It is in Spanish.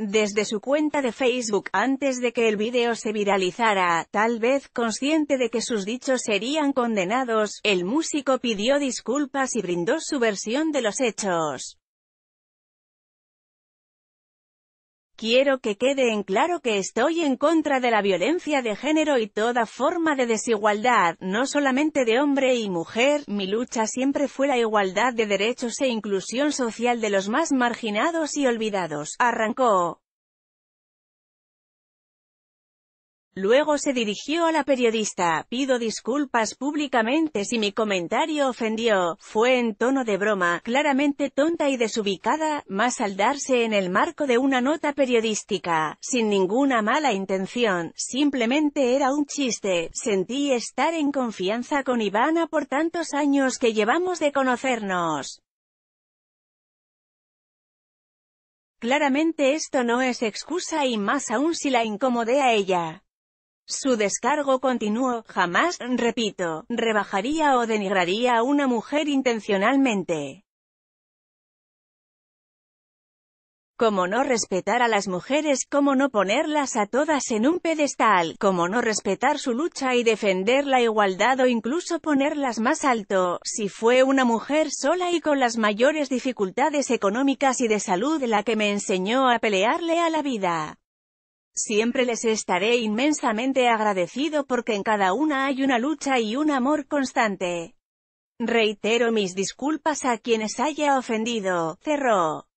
desde su cuenta de Facebook antes de que el video se viralizara, tal vez consciente de que sus dichos serían condenados, el músico pidió disculpas y brindó su versión de los hechos. Quiero que quede en claro que estoy en contra de la violencia de género y toda forma de desigualdad, no solamente de hombre y mujer, mi lucha siempre fue la igualdad de derechos e inclusión social de los más marginados y olvidados, arrancó. Luego se dirigió a la periodista, pido disculpas públicamente si mi comentario ofendió, fue en tono de broma, claramente tonta y desubicada, más al darse en el marco de una nota periodística, sin ninguna mala intención, simplemente era un chiste, sentí estar en confianza con Ivana por tantos años que llevamos de conocernos. Claramente esto no es excusa y más aún si la incomodé a ella. Su descargo continuó, jamás, repito, rebajaría o denigraría a una mujer intencionalmente. Como no respetar a las mujeres, como no ponerlas a todas en un pedestal, como no respetar su lucha y defender la igualdad o incluso ponerlas más alto, si fue una mujer sola y con las mayores dificultades económicas y de salud la que me enseñó a pelearle a la vida. Siempre les estaré inmensamente agradecido porque en cada una hay una lucha y un amor constante. Reitero mis disculpas a quienes haya ofendido, cerró.